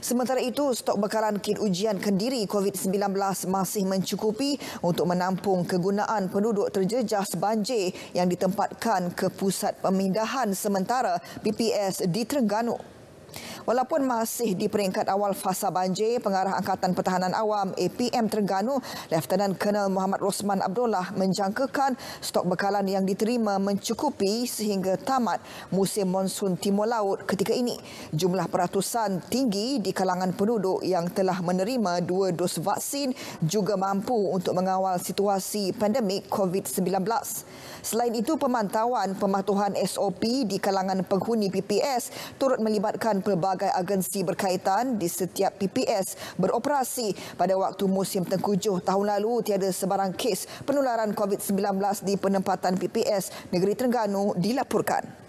Sementara itu, stok bekalan kit ujian kendiri COVID-19 masih mencukupi untuk menampung kegunaan penduduk terjejas banjir yang ditempatkan ke Pusat Pemindahan Sementara PPS di Terengganu. Walaupun masih di peringkat awal fasa banjir, pengarah Angkatan Pertahanan Awam APM Terengganu, Lieutenant Kenal Muhammad Rosman Abdullah menjangkakan stok bekalan yang diterima mencukupi sehingga tamat musim monsun timur laut ketika ini. Jumlah peratusan tinggi di kalangan penduduk yang telah menerima dua dos vaksin juga mampu untuk mengawal situasi pandemik COVID-19. Selain itu, pemantauan pematuhan SOP di kalangan penghuni PPS turut melibatkan pelbagai pelbagai agensi berkaitan di setiap PPS beroperasi pada waktu musim tengkujuh tahun lalu tiada sebarang kes penularan COVID-19 di penempatan PPS Negeri Terengganu dilaporkan.